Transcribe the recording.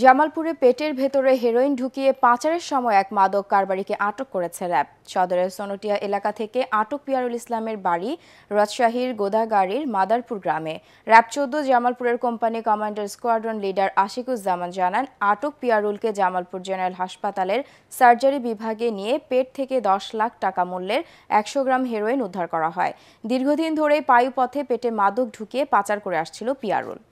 জামালপুরে পেটের ভেতরে হেরোইন ঢুকিয়ে পাচারের সময় এক মাদক কারবারিকে আটক করেছে র্যাব সদরের সনটিয়া এলাকা থেকে আটক পিয়ারুল ইসলামের বাড়ি রাজশাহীর গোদাগাড়ির মাদারপুর গ্রামে র্যাব চোদ্দ জামালপুরের company commander squadron leader Ashikuzzaman জানান আটক পিয়ারুলকে জামালপুর জেনারেল হাসপাতালের সার্জারি বিভাগে নিয়ে পেট থেকে দশ লাখ টাকা মূল্যের একশো গ্রাম হেরোইন উদ্ধার করা হয় দীর্ঘদিন ধরে পায়ুপথে পেটে মাদক ঢুকিয়ে পাচার করে আসছিল পিয়ারুল